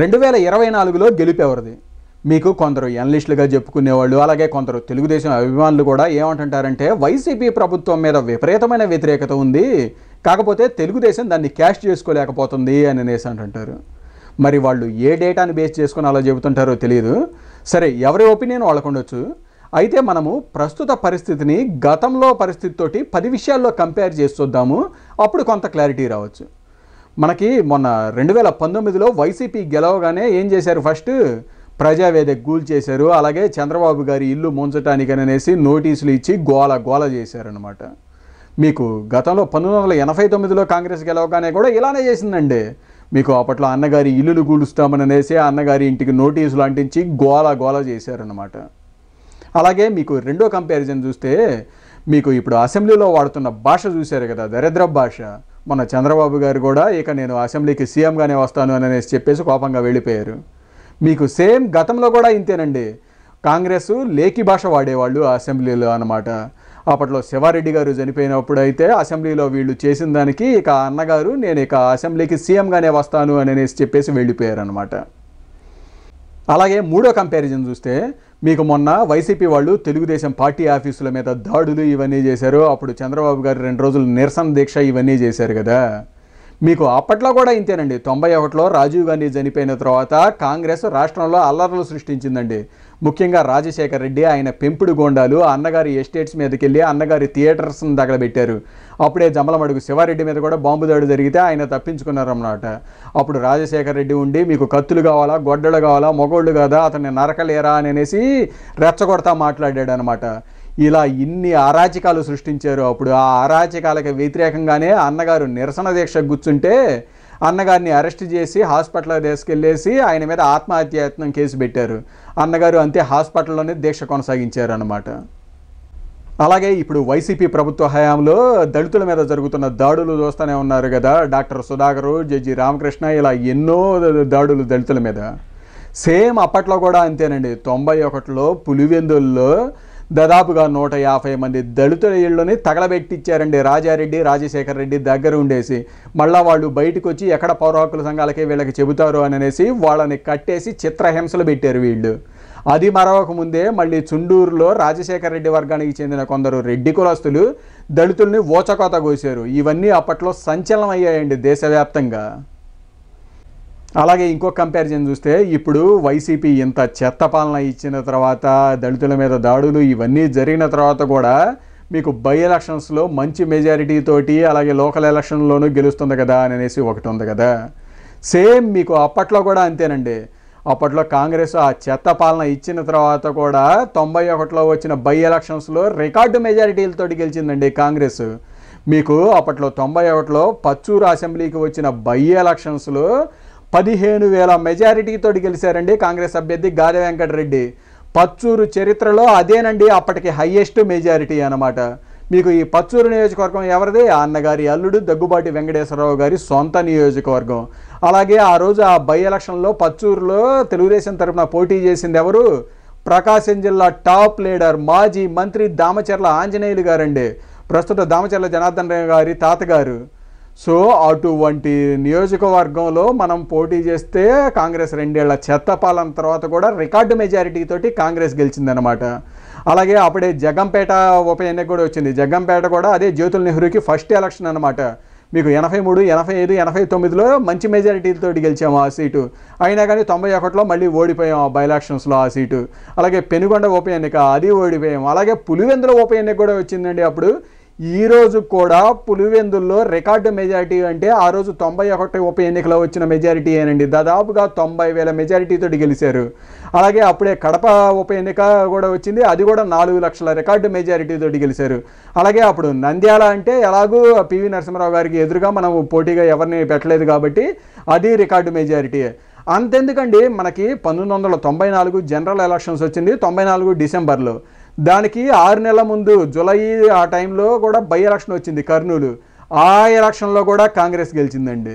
రెండు వేల ఇరవై నాలుగులో గెలిపేవరిది మీకు కొందరు ఎనలిస్టులుగా చెప్పుకునేవాళ్ళు అలాగే కొందరు తెలుగుదేశం అభిమానులు కూడా ఏమంటుంటారంటే వైసీపీ ప్రభుత్వం మీద విపరీతమైన వ్యతిరేకత ఉంది కాకపోతే తెలుగుదేశం దాన్ని క్యాష్ చేసుకోలేకపోతుంది అని అనేసి అంటుంటారు మరి వాళ్ళు ఏ డేటాను బేస్ చేసుకుని అలా చెబుతుంటారో తెలియదు సరే ఎవరి ఒపీనియన్ వాళ్ళకు అయితే మనము ప్రస్తుత పరిస్థితిని గతంలో పరిస్థితితోటి పది విషయాల్లో కంపేర్ చేసి చూద్దాము అప్పుడు కొంత క్లారిటీ రావచ్చు మనకి మొన్న రెండు వేల పంతొమ్మిదిలో వైసీపీ గెలవగానే ఏం చేశారు ఫస్ట్ ప్రజావేదిక గూల్ చేశారు అలాగే చంద్రబాబు గారి ఇల్లు ముంచటానికని అనేసి నోటీసులు ఇచ్చి గోల గోల చేశారనమాట మీకు గతంలో పంతొమ్మిది వందల ఎనభై తొమ్మిదిలో కాంగ్రెస్ గెలవగానే కూడా ఇలానే చేసిందండి మీకు అప్పట్లో అన్నగారి ఇల్లులు గూడుస్తామని అనేసి అన్నగారి ఇంటికి నోటీసులు అంటించి గోల గోల చేశారనమాట అలాగే మీకు రెండో కంపారిజన్ చూస్తే మీకు ఇప్పుడు అసెంబ్లీలో వాడుతున్న భాష చూశారు కదా దరిద్ర భాష మన చంద్రబాబు గారు కూడా ఇక నేను అసెంబ్లీకి సీఎంగానే వస్తాను అని అనేసి చెప్పేసి కోపంగా వెళ్ళిపోయారు మీకు సేమ్ గతంలో కూడా ఇంతేనండి కాంగ్రెస్ లేఖి భాష వాడేవాళ్ళు అసెంబ్లీలో అనమాట అప్పట్లో శివారెడ్డి గారు చనిపోయినప్పుడు అయితే అసెంబ్లీలో వీళ్ళు చేసిన దానికి ఇక అన్నగారు నేను ఇక అసెంబ్లీకి సీఎంగానే వస్తాను అని అనేసి చెప్పేసి వెళ్ళిపోయారు అనమాట అలాగే మూడో కంపారిజన్ చూస్తే మీకు మొన్న వైసీపీ వాళ్ళు తెలుగుదేశం పార్టీ ఆఫీసుల మీద దాడులు ఇవన్నీ చేశారు అప్పుడు చంద్రబాబు గారు రెండు రోజులు నిరసన దీక్ష ఇవన్నీ చేశారు కదా మీకు అప్పట్లో కూడా ఇంతేనండి తొంభై ఒకటిలో రాజీవ్ గాంధీ చనిపోయిన తర్వాత కాంగ్రెస్ రాష్ట్రంలో అల్లర్లు సృష్టించిందండి ముఖ్యంగా రాజశేఖర్ రెడ్డి ఆయన పెంపుడు గోండాలు అన్నగారి ఎస్టేట్స్ మీదకి వెళ్ళి అన్నగారి థియేటర్స్ని తగలబెట్టారు అప్పుడే జమలమడుగు శివారెడ్డి మీద కూడా బాంబు దాడి జరిగితే ఆయన తప్పించుకున్నారన్నమాట అప్పుడు రాజశేఖర రెడ్డి ఉండి మీకు కత్తులు కావాలా గొడ్డలు కావాలా మొగోళ్ళు కాదా అతన్ని నరకలేరా అని అనేసి రెచ్చగొడతా మాట్లాడాడు అనమాట ఇలా ఇన్ని అరాచకాలు సృష్టించారు అప్పుడు ఆ అరాచకాలకు వ్యతిరేకంగానే అన్నగారు నిరసన దీక్ష కూర్చుంటే అన్నగారిని అరెస్ట్ చేసి హాస్పిటల్ తీసుకెళ్ళేసి ఆయన మీద ఆత్మహత్యాయత్నం కేసు పెట్టారు అన్నగారు అంతే హాస్పిటల్లోనే దీక్ష కొనసాగించారు అన్నమాట అలాగే ఇప్పుడు వైసీపీ ప్రభుత్వ హయాంలో దళితుల మీద జరుగుతున్న దాడులు చూస్తూనే ఉన్నారు కదా డాక్టర్ సుధాకరు జడ్జి రామకృష్ణ ఇలా ఎన్నో దాడులు దళితుల మీద సేమ్ అప్పట్లో కూడా అంతేనండి తొంభై ఒకటిలో పులివెందుల్లో దాదాపుగా నూట యాభై మంది దళితుల ఇళ్ళని తగలబెట్టిచ్చారండి రాజారెడ్డి రాజశేఖర్ రెడ్డి దగ్గర ఉండేసి మళ్ళీ వాళ్ళు బయటకు వచ్చి ఎక్కడ పౌర హక్కుల సంఘాలకే వీళ్ళకి చెబుతారు అని అనేసి వాళ్ళని కట్టేసి చిత్రహింసలు పెట్టారు వీళ్ళు అది మరవకముందే మళ్ళీ చుండూరులో రాజశేఖర రెడ్డి వర్గానికి చెందిన కొందరు రెడ్డి కులస్తులు దళితుల్ని ఓచకోత కోసారు ఇవన్నీ అప్పట్లో సంచలనం అయ్యాయండి దేశవ్యాప్తంగా అలాగే ఇంకో కంపారిజన్ చూస్తే ఇప్పుడు వైసీపీ ఇంత చెత్త పాలన ఇచ్చిన తర్వాత దళితుల మీద దాడులు ఇవన్నీ జరిగిన తర్వాత కూడా మీకు బై ఎలక్షన్స్లో మంచి మెజారిటీతోటి అలాగే లోకల్ ఎలక్షన్లోనూ గెలుస్తుంది కదా అని అనేసి ఒకటి ఉంది కదా సేమ్ మీకు అప్పట్లో కూడా అంతేనండి అప్పట్లో కాంగ్రెస్ ఆ చెత్త పాలన ఇచ్చిన తర్వాత కూడా తొంభై ఒకటిలో వచ్చిన బై ఎలక్షన్స్లో రికార్డు మెజారిటీలతో గెలిచిందండి కాంగ్రెస్ మీకు అప్పట్లో తొంభై ఒకటిలో పచ్చూరు అసెంబ్లీకి వచ్చిన బై ఎలక్షన్స్లో పదిహేను వేల మెజారిటీతో గెలిచారండి కాంగ్రెస్ అభ్యర్థి గాలి వెంకటరెడ్డి పచ్చూరు చరిత్రలో అదేనండి అప్పటికి హయ్యెస్ట్ మెజారిటీ అనమాట మీకు ఈ పచ్చూరు నియోజకవర్గం ఎవరిది అన్నగారి అల్లుడు దగ్గుబాటి వెంకటేశ్వరరావు గారి సొంత నియోజకవర్గం అలాగే ఆ రోజు ఆ బై ఎలక్షన్లో పచ్చూరులో తెలుగుదేశం తరఫున పోటీ చేసింది ఎవరు ప్రకాశం జిల్లా టాప్ లీడర్ మాజీ మంత్రి దామచర్ల ఆంజనేయులు గారండి ప్రస్తుత దామచర్ల జనార్దన్ రావు గారి తాతగారు సో అటువంటి నియోజకవర్గంలో మనం పోటీ చేస్తే కాంగ్రెస్ రెండేళ్ల చెత్త పాలన తర్వాత కూడా రికార్డు మెజారిటీతోటి కాంగ్రెస్ గెలిచిందనమాట అలాగే అప్పుడే జగంపేట ఉప ఎన్నిక కూడా వచ్చింది జగంపేట కూడా అదే జ్యోతుల నెహ్రూకి ఫస్ట్ ఎలక్షన్ అనమాట మీకు ఎనభై మూడు ఎనభై ఐదు ఎనభై తొమ్మిదిలో మంచి మెజారిటీతో గెలిచాము ఆ సీటు అయినా కానీ తొంభై ఒకటిలో మళ్ళీ ఓడిపోయాం ఆ బై ఎలక్షన్స్లో ఆ సీటు అలాగే పెనుగొండ ఉప ఎన్నిక అది ఓడిపోయాం అలాగే పులివెందుల ఉప ఎన్నిక కూడా వచ్చిందండి అప్పుడు ఈరోజు కూడా పులివెందుల్లో రికార్డు మెజారిటీ అంటే ఆ రోజు తొంభై ఒకటి ఉప ఎన్నికలో వచ్చిన మెజారిటీ ఏనండి దాదాపుగా తొంభై వేల మెజారిటీతో గెలిచారు అలాగే అప్పుడే కడప ఉప ఎన్నిక కూడా వచ్చింది అది కూడా నాలుగు లక్షల రికార్డు మెజారిటీతో గెలిచారు అలాగే అప్పుడు నంద్యాల అంటే ఎలాగూ పివి నరసింహరావు గారికి ఎదురుగా మనం పోటీగా ఎవరిని పెట్టలేదు కాబట్టి అది రికార్డు మెజారిటీ అంతెందుకండి మనకి పంతొమ్మిది వందల తొంభై నాలుగు జనరల్ ఎలక్షన్స్ వచ్చింది తొంభై నాలుగు డిసెంబర్లో దానికి ఆరు నెలల ముందు జులై ఆ టైంలో కూడా బై ఎలక్షన్ వచ్చింది కర్నూలు ఆ ఎలక్షన్లో కూడా కాంగ్రెస్ గెలిచిందండి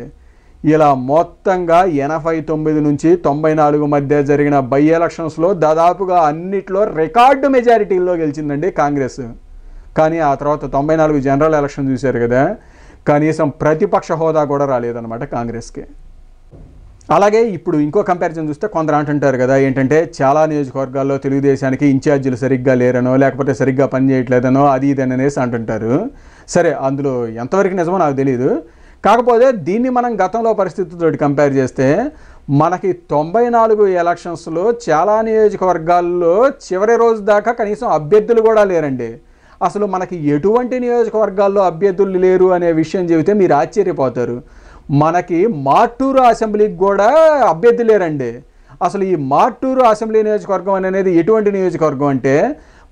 ఇలా మొత్తంగా ఎనభై తొమ్మిది నుంచి తొంభై నాలుగు మధ్య జరిగిన బై ఎలక్షన్స్లో దాదాపుగా అన్నిట్లో రికార్డు మెజారిటీల్లో గెలిచిందండి కాంగ్రెస్ కానీ ఆ తర్వాత తొంభై నాలుగు జనరల్ ఎలక్షన్ చూశారు కదా కనీసం ప్రతిపక్ష హోదా కూడా రాలేదన్నమాట కాంగ్రెస్కి అలాగే ఇప్పుడు ఇంకో కంపారిజన్ చూస్తే కొందరు అంటుంటారు కదా ఏంటంటే చాలా నియోజకవర్గాల్లో తెలుగుదేశానికి ఇన్ఛార్జీలు సరిగ్గా లేరనో లేకపోతే సరిగ్గా పనిచేయట్లేదనో అది ఇది అనేసి అంటుంటారు సరే అందులో ఎంతవరకు నిజమో నాకు తెలియదు కాకపోతే దీన్ని మనం గతంలో పరిస్థితులతో కంపేర్ చేస్తే మనకి తొంభై నాలుగు ఎలక్షన్స్లో చాలా నియోజకవర్గాల్లో చివరి రోజు దాకా కనీసం అభ్యర్థులు కూడా లేరండి అసలు మనకి ఎటువంటి నియోజకవర్గాల్లో అభ్యర్థులు లేరు అనే విషయం చెబితే మీరు ఆశ్చర్యపోతారు మనకి మాటూరు అసెంబ్లీకి కూడా అభ్యర్థి లేరండి అసలు ఈ మాటూరు అసెంబ్లీ నియోజకవర్గం అనేది ఎటువంటి నియోజకవర్గం అంటే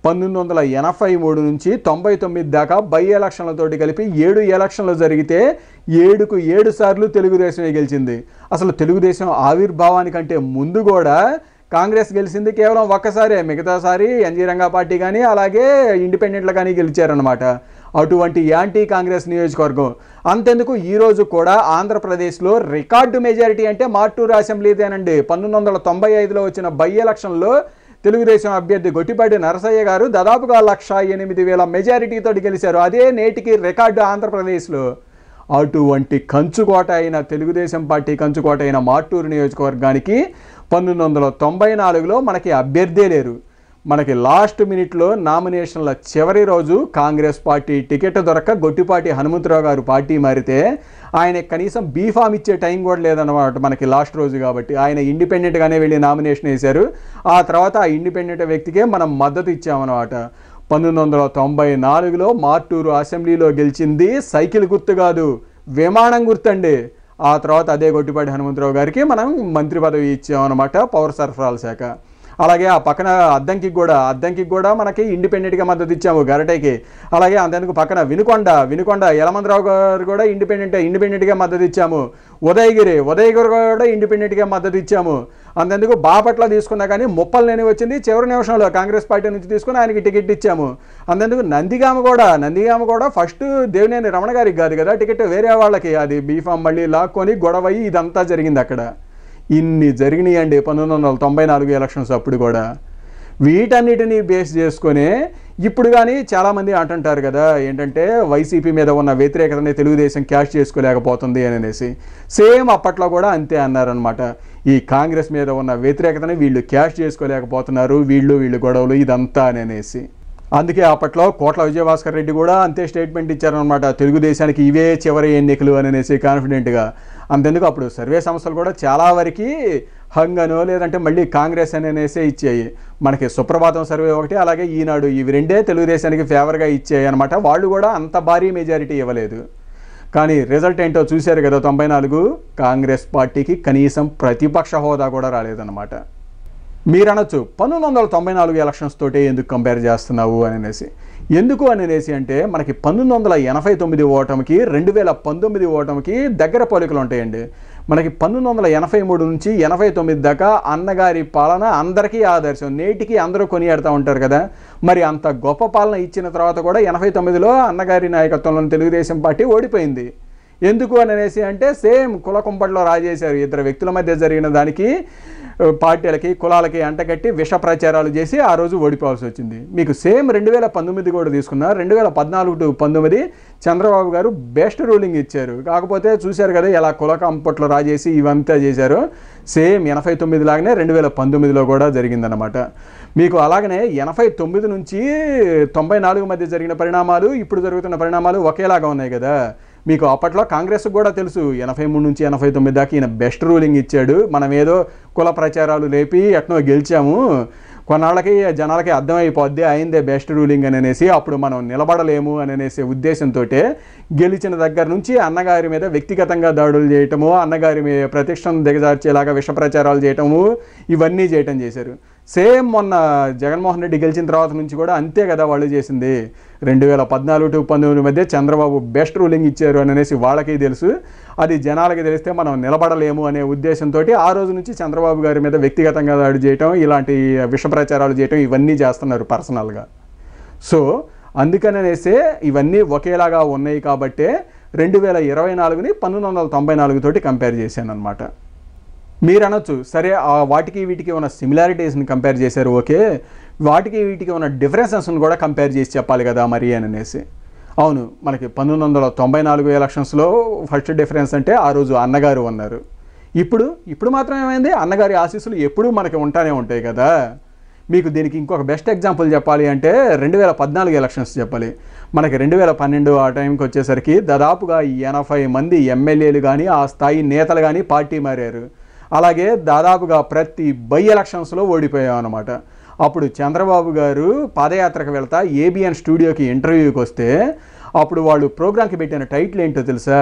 పంతొమ్మిది వందల ఎనభై మూడు నుంచి తొంభై తొమ్మిది దాకా బై ఎలక్షన్లతోటి కలిపి ఏడు ఎలక్షన్లు జరిగితే ఏడుకు ఏడు సార్లు తెలుగుదేశమే గెలిచింది అసలు తెలుగుదేశం ఆవిర్భావానికంటే ముందు కూడా కాంగ్రెస్ గెలిచింది కేవలం ఒక్కసారే మిగతాసారి ఎన్జీ రంగా పార్టీ కానీ అలాగే ఇండిపెండెంట్లు కానీ గెలిచారనమాట అటువంటి యాంటీ కాంగ్రెస్ నియోజకవర్గం అంతెందుకు ఈరోజు కూడా ఆంధ్రప్రదేశ్లో రికార్డు మెజారిటీ అంటే మార్టూరు అసెంబ్లీదేనండి పంతొమ్మిది వందల తొంభై ఐదులో వచ్చిన బై ఎలక్షన్లో తెలుగుదేశం అభ్యర్థి గొట్టిపాటి నరసయ్య గారు దాదాపుగా లక్ష ఎనిమిది వేల మెజారిటీతో గెలిచారు అదే నేటికి రికార్డు ఆంధ్రప్రదేశ్లో అటువంటి కంచుకోట అయిన తెలుగుదేశం పార్టీ కంచుకోట అయిన మార్టూరు నియోజకవర్గానికి పంతొమ్మిది వందల తొంభై నాలుగులో మనకి అభ్యర్థే లేరు మనకి లాస్ట్ మినిట్లో నామినేషన్ల చివరి రోజు కాంగ్రెస్ పార్టీ టికెట్ దొరక్క గొట్టిపాటి హనుమంతరావు గారు పార్టీ మారితే ఆయన కనీసం బీఫామ్ ఇచ్చే టైం కూడా లేదన్నమాట మనకి లాస్ట్ రోజు కాబట్టి ఆయన ఇండిపెండెంట్గానే వెళ్ళి నామినేషన్ వేశారు ఆ తర్వాత ఆ ఇండిపెండెంట్ వ్యక్తికే మనం మద్దతు ఇచ్చామన్నమాట పంతొమ్మిది వందల తొంభై నాలుగులో మార్టూరు అసెంబ్లీలో గెలిచింది సైకిల్ గుర్తు కాదు విమానం గుర్తండి ఆ తర్వాత అదే గొట్టిపాటి హనుమంతరావు గారికి మనం మంత్రి పదవి ఇచ్చామన్నమాట పౌర సరఫరాల శాఖ అలాగే ఆ పక్కన అద్దంకి కూడా అద్దంకి కూడా మనకి ఇండిపెండెంట్గా మద్దతు ఇచ్చాము గరటేకి అలాగే అంతేందుకు పక్కన వినుకొండ వినుకొండ యలమంతరావు గారు కూడా ఇండిపెండెంట్ ఇండిపెండెంట్గా మద్దతు ఇచ్చాము ఉదయగిరి ఉదయగిరి కూడా ఇండిపెండెంట్గా మద్దతు ఇచ్చాము అంతేందుకు బాపట్ల తీసుకున్నా కానీ నేను వచ్చింది చివరి నిమిషంలో కాంగ్రెస్ పార్టీ నుంచి తీసుకుని ఆయనకి టికెట్ ఇచ్చాము అంతేందుకు నందిగామ కూడా నందిగామ కూడా ఫస్ట్ దేవినేని రమణ గారికి కాదు కదా టికెట్ వేరే వాళ్ళకి అది బీఫామ్ మళ్ళీ లాక్కొని గొడవ ఇదంతా జరిగింది అక్కడ ఇన్ని జరిగినాయి అండి పంతొమ్మిది వందల తొంభై నాలుగు ఎలక్షన్స్ అప్పుడు కూడా వీటన్నిటినీ బేస్ చేసుకొని ఇప్పుడు కానీ చాలామంది అంటుంటారు కదా ఏంటంటే వైసీపీ మీద ఉన్న వ్యతిరేకతని తెలుగుదేశం క్యాష్ చేసుకోలేకపోతుంది అని అనేసి సేమ్ అప్పట్లో కూడా అంతే అన్నారనమాట ఈ కాంగ్రెస్ మీద ఉన్న వ్యతిరేకతని వీళ్ళు క్యాష్ చేసుకోలేకపోతున్నారు వీళ్ళు వీళ్ళు గొడవలు ఇదంతా అని అనేసి అందుకే అప్పట్లో కోట్ల విజయభాస్కర్ రెడ్డి కూడా అంతే స్టేట్మెంట్ ఇచ్చారనమాట తెలుగుదేశానికి ఇవే చివరి ఎన్నికలు అని అనేసి కాన్ఫిడెంట్గా అంతెందుకు అప్పుడు సర్వే సంస్థలు కూడా చాలా వరకు హంగ్ అనో లేదంటే మళ్ళీ కాంగ్రెస్ అని అనేసి ఇచ్చాయి మనకి సుప్రభాతం సర్వే ఒకటి అలాగే ఈనాడు ఇవి రెండే తెలుగుదేశానికి ఫేవర్గా ఇచ్చాయి అనమాట వాళ్ళు కూడా అంత భారీ మెజారిటీ ఇవ్వలేదు కానీ రిజల్ట్ ఏంటో చూశారు కదా తొంభై నాలుగు కాంగ్రెస్ పార్టీకి కనీసం ప్రతిపక్ష హోదా కూడా రాలేదన్నమాట మీరు అనొచ్చు పంతొమ్మిది వందల తొంభై నాలుగు ఎలక్షన్స్ తోటి ఎందుకు కంపేర్ చేస్తున్నావు అని అనేసి ఎందుకు అనేసి అంటే మనకి పంతొమ్మిది వందల ఎనభై తొమ్మిది ఓటమికి రెండు వేల పంతొమ్మిది ఓటమికి దగ్గర పోలికలు ఉంటాయండి మనకి పంతొమ్మిది వందల ఎనభై మూడు నుంచి ఎనభై తొమ్మిది దాకా అన్నగారి పాలన అందరికీ ఆదర్శం నేటికి అందరూ కొనియాడుతూ ఉంటారు కదా మరి అంత గొప్ప పాలన ఇచ్చిన తర్వాత కూడా ఎనభై తొమ్మిదిలో అన్నగారి నాయకత్వంలోని తెలుగుదేశం పార్టీ ఓడిపోయింది ఎందుకు అని అనేసి అంటే సేమ్ కుల కుంపట్లో రాజేశారు ఇద్దరు వ్యక్తుల మధ్య జరిగిన దానికి పార్టీలకి కులాలకి అంటగట్టి విష ప్రచారాలు చేసి ఆ రోజు ఓడిపోవాల్సి వచ్చింది మీకు సేమ్ రెండు వేల పంతొమ్మిది కూడా తీసుకున్నారు రెండు వేల పద్నాలుగు టు పంతొమ్మిది చంద్రబాబు గారు బెస్ట్ రూలింగ్ ఇచ్చారు కాకపోతే చూశారు కదా ఎలా కుల కంపట్లో రాజేసి ఇవంతా చేశారు సేమ్ ఎనభై తొమ్మిది లాగానే రెండు వేల పంతొమ్మిదిలో కూడా జరిగిందనమాట మీకు అలాగనే ఎనభై తొమ్మిది నుంచి తొంభై నాలుగు మధ్య జరిగిన పరిణామాలు ఇప్పుడు జరుగుతున్న పరిణామాలు ఒకేలాగా ఉన్నాయి కదా మీకు అప్పట్లో కాంగ్రెస్ కూడా తెలుసు ఎనభై మూడు నుంచి ఎనభై తొమ్మిది దాకా ఈయన బెస్ట్ రూలింగ్ ఇచ్చాడు మనం ఏదో కుల ప్రచారాలు లేపి ఎట్నో గెలిచాము కొన్నాళ్ళకి జనాలకి అర్థమైపోద్ది అయిందే బెస్ట్ రూలింగ్ అని అనేసి అప్పుడు మనం నిలబడలేము అని అనేసి ఉద్దేశంతో గెలిచిన దగ్గర నుంచి అన్నగారి మీద వ్యక్తిగతంగా దాడులు చేయటము అన్నగారి మీద ప్రతిష్టను దిగజార్చేలాగా విష ప్రచారాలు చేయటము ఇవన్నీ చేయటం చేశారు సేమ్ మొన్న జగన్మోహన్ రెడ్డి గెలిచిన తర్వాత నుంచి కూడా అంతే కదా వాళ్ళు చేసింది రెండు వేల పద్నాలుగు టు పంతొమ్మిది మధ్య చంద్రబాబు బెస్ట్ రూలింగ్ ఇచ్చారు అని అనేసి వాళ్ళకి తెలుసు అది జనాలకి తెలిస్తే మనం నిలబడలేము అనే ఉద్దేశంతో ఆ రోజు నుంచి చంద్రబాబు గారి మీద వ్యక్తిగతంగా దాడి చేయటం ఇలాంటి విష ప్రచారాలు చేయటం ఇవన్నీ చేస్తున్నారు పర్సనల్గా సో అందుకననేసే ఇవన్నీ ఒకేలాగా ఉన్నాయి కాబట్టే రెండు వేల ఇరవై నాలుగుని పంతొమ్మిది వందల తొంభై నాలుగుతోటి కంపేర్ చేశాను అనమాట మీరు అనొచ్చు సరే వాటికి వీటికి ఉన్న సిమిలారిటీస్ని కంపేర్ చేశారు ఓకే వాటికి వీటికి ఉన్న డిఫరెన్సెస్ని కూడా కంపేర్ చేసి చెప్పాలి కదా మరి అని అనేసి అవును మనకి పంతొమ్మిది వందల తొంభై నాలుగు ఎలక్షన్స్లో ఫస్ట్ డిఫరెన్స్ అంటే ఆ రోజు అన్నగారు ఉన్నారు ఇప్పుడు ఇప్పుడు మాత్రం ఏమైంది అన్నగారి ఆశీస్సులు ఎప్పుడూ మనకి ఉంటానే ఉంటాయి కదా మీకు దీనికి ఇంకొక బెస్ట్ ఎగ్జాంపుల్ చెప్పాలి అంటే రెండు వేల పద్నాలుగు ఎలక్షన్స్ చెప్పాలి మనకి రెండు వేల పన్నెండు ఆ టైంకి వచ్చేసరికి దాదాపుగా ఎనభై మంది ఎమ్మెల్యేలు కానీ ఆ స్థాయి నేతలు కానీ పార్టీ మారారు అలాగే దాదాపుగా ప్రతి బై ఎలక్షన్స్లో ఓడిపోయాం అనమాట అప్పుడు చంద్రబాబు గారు పాదయాత్రకు వెళ్తా ఏబిఎన్ స్టూడియోకి ఇంటర్వ్యూకి వస్తే అప్పుడు వాళ్ళు ప్రోగ్రాంకి పెట్టిన టైటిల్ ఏంటో తెలుసా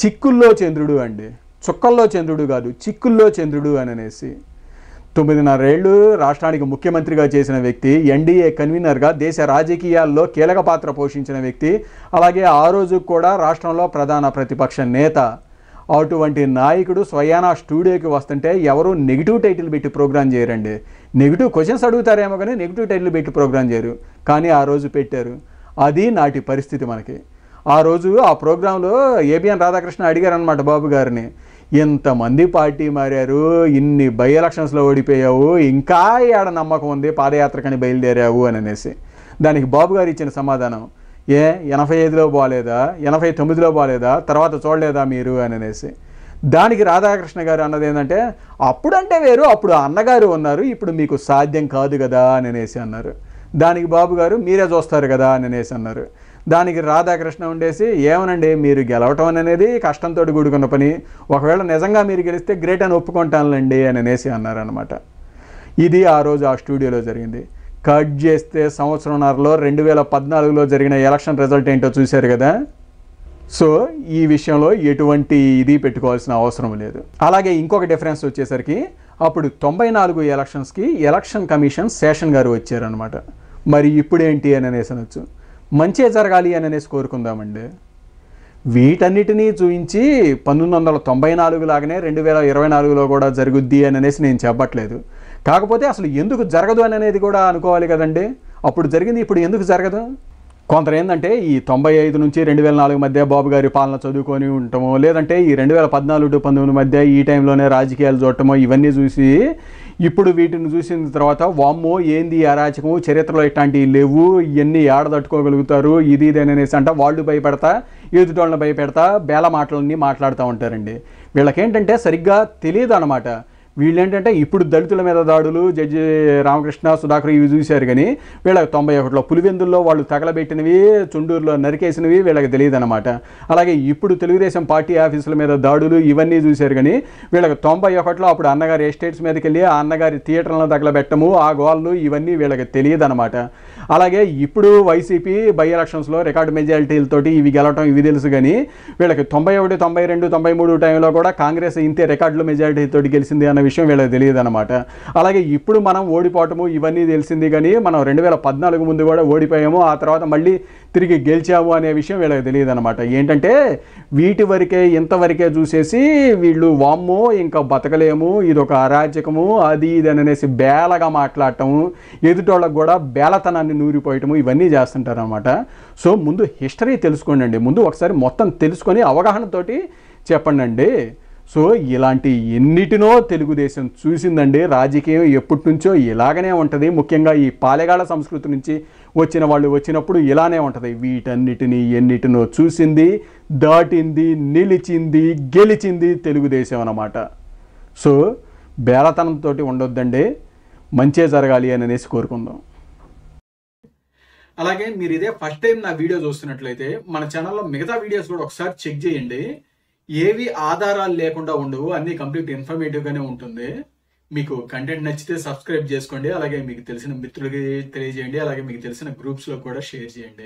చిక్కుల్లో చంద్రుడు అండి చుక్కల్లో చంద్రుడు కాదు చిక్కుల్లో చంద్రుడు అని అనేసి తొమ్మిదిన్నర ఏళ్ళు రాష్ట్రానికి ముఖ్యమంత్రిగా చేసిన వ్యక్తి ఎన్డీఏ కన్వీనర్గా దేశ రాజకీయాల్లో కీలక పాత్ర పోషించిన వ్యక్తి అలాగే ఆ రోజు కూడా రాష్ట్రంలో ప్రధాన ప్రతిపక్ష నేత అటువంటి నాయకుడు స్వయానా స్టూడియోకి వస్తుంటే ఎవరు నెగిటివ్ టైటిల్ పెట్టి ప్రోగ్రామ్ చేయరండి నెగిటివ్ క్వశ్చన్స్ అడుగుతారేమో కానీ నెగిటివ్ టైటిల్ పెట్టి ప్రోగ్రామ్ చేయరు కానీ ఆ రోజు పెట్టారు అది నాటి పరిస్థితి మనకి ఆ రోజు ఆ ప్రోగ్రాంలో ఏబిఎన్ రాధాకృష్ణ అడిగారనమాట బాబు గారిని ఇంతమంది పార్టీ మారారు ఇన్ని బై ఎలక్షన్స్లో ఓడిపోయావు ఇంకా ఏడ నమ్మకం ఉంది పాదయాత్రకని బయలుదేరావు అని అనేసి దానికి బాబు గారు ఇచ్చిన సమాధానం ఏ ఎనభై ఐదులో బాగాలేదా ఎనభై తొమ్మిదిలో బాగాలేదా తర్వాత చూడలేదా మీరు అని అనేసి దానికి రాధాకృష్ణ గారు అన్నది ఏంటంటే అప్పుడంటే వేరు అప్పుడు అన్నగారు ఉన్నారు ఇప్పుడు మీకు సాధ్యం కాదు కదా అని అనేసి అన్నారు దానికి బాబు గారు మీరే చూస్తారు కదా అని అనేసి అన్నారు దానికి రాధాకృష్ణ ఉండేసి ఏమనండి మీరు గెలవటం అనేది కష్టంతో కూడుకున్న పని ఒకవేళ నిజంగా మీరు గెలిస్తే గ్రేట్ అని ఒప్పుకుంటానులేండి అని అనేసి అన్నారనమాట ఇది ఆ రోజు ఆ స్టూడియోలో జరిగింది కట్ చేస్తే సంవత్సరంన్నరలో రెండు వేల పద్నాలుగులో జరిగిన ఎలక్షన్ రిజల్ట్ ఏంటో చూశారు కదా సో ఈ విషయంలో ఎటువంటి ఇది పెట్టుకోవాల్సిన అవసరం లేదు అలాగే ఇంకొక డిఫరెన్స్ వచ్చేసరికి అప్పుడు తొంభై నాలుగు ఎలక్షన్స్కి ఎలక్షన్ కమిషన్ శేషన్ గారు వచ్చారనమాట మరి ఇప్పుడేంటి అని అనేసి అనొచ్చు మంచే జరగాలి అని అనేసి కోరుకుందామండి వీటన్నిటినీ చూపించి పంతొమ్మిది వందల తొంభై నాలుగు లాగానే రెండు వేల ఇరవై నాలుగులో కూడా జరుగుద్ది అని అనేసి నేను చెప్పట్లేదు కాకపోతే అసలు ఎందుకు జరగదు అని అనేది కూడా అనుకోవాలి కదండి అప్పుడు జరిగింది ఇప్పుడు ఎందుకు జరగదు కొందరు ఏంటంటే ఈ తొంభై ఐదు నుంచి రెండు వేల నాలుగు మధ్య బాబు గారి పాలన చదువుకొని ఉండటమో లేదంటే ఈ రెండు వేల పద్నాలుగు టు పంతొమ్మిది మధ్య ఈ టైంలోనే రాజకీయాలు చూడటమో ఇవన్నీ చూసి ఇప్పుడు వీటిని చూసిన తర్వాత వామ్మో ఏంది అరాచకము చరిత్రలో ఇట్లాంటివి లేవు ఇవన్నీ ఏడదట్టుకోగలుగుతారు ఇది ఇది అనేసి అంట వాళ్ళు భయపెడతా ఎదుటోళ్ళని భయపెడతా బేల మాటలన్నీ మాట్లాడుతూ ఉంటారండి వీళ్ళకేంటంటే సరిగ్గా తెలియదు అనమాట వీళ్ళేంటంటే ఇప్పుడు దళితుల మీద దాడులు జడ్జి రామకృష్ణ సుధాకర్ ఇవి చూశారు కానీ వీళ్ళకి తొంభై ఒకటిలో పులివెందుల్లో వాళ్ళు తగలబెట్టినవి చుండూరులో నరికేసినవి వీళ్ళకి తెలియదు అనమాట అలాగే ఇప్పుడు తెలుగుదేశం పార్టీ ఆఫీసుల మీద దాడులు ఇవన్నీ చూశారు కానీ వీళ్ళకి తొంభై ఒకటిలో అప్పుడు అన్నగారి ఎస్టేట్స్ మీదకి వెళ్ళి ఆ అన్నగారి థియేటర్లను తగలబెట్టము ఆ గోళ్ళు ఇవన్నీ వీళ్ళకి తెలియదు అనమాట అలాగే ఇప్పుడు వైసీపీ బై ఎలక్షన్స్లో రికార్డు మెజారిటీలతోటి ఇవి గెలవటం ఇవి తెలుసు కానీ వీళ్ళకి తొంభై ఒకటి తొంభై రెండు తొంభై మూడు టైంలో కూడా కాంగ్రెస్ ఇంతే రికార్డులు మెజారిటీతో గెలిచింది అన్న విషయం వీళ్ళకి తెలియదు అనమాట అలాగే ఇప్పుడు మనం ఓడిపోవటము ఇవన్నీ తెలిసింది కానీ మనం రెండు వేల పద్నాలుగు ముందు కూడా ఓడిపోయాము ఆ తర్వాత మళ్ళీ తిరిగి గెలిచాము అనే విషయం వీళ్ళకి తెలియదు అనమాట ఏంటంటే వీటి వరకే ఇంతవరకే చూసేసి వీళ్ళు వామ్ము ఇంకా బతకలేము ఇది ఒక అరాచకము అది ఇది అని అనేసి బేలగా మాట్లాడటము ఎదుటోళ్ళకు కూడా బేలతనాన్ని పోయటము ఇవన్నీ చేస్తుంటారు అనమాట సో ముందు హిస్టరీ తెలుసుకోండి ముందు ఒకసారి మొత్తం తెలుసుకొని అవగాహనతోటి చెప్పండి అండి సో ఇలాంటి ఎన్నిటినో తెలుగుదేశం చూసిందండి రాజకీయం ఎప్పటి నుంచో ఇలాగనే ఉంటుంది ముఖ్యంగా ఈ పాలెగాళ్ళ సంస్కృతి నుంచి వచ్చిన వాళ్ళు వచ్చినప్పుడు ఇలానే ఉంటుంది వీటన్నిటిని ఎన్నిటినో చూసింది దాటింది నిలిచింది గెలిచింది తెలుగుదేశం అనమాట సో బేరతనంతో ఉండొద్దండి మంచే జరగాలి అని అనేసి కోరుకుందాం అలాగే మీరు ఇదే ఫస్ట్ టైం నా వీడియో చూస్తున్నట్లయితే మన ఛానల్లో మిగతా వీడియోస్ కూడా ఒకసారి చెక్ చేయండి ఏవి ఆధారాలు లేకుండా ఉండవు అన్ని కంప్లీట్ ఇన్ఫర్మేటివ్గానే ఉంటుంది మీకు కంటెంట్ నచ్చితే సబ్స్క్రైబ్ చేసుకోండి అలాగే మీకు తెలిసిన మిత్రులకి తెలియజేయండి అలాగే మీకు తెలిసిన గ్రూప్స్లో కూడా షేర్ చేయండి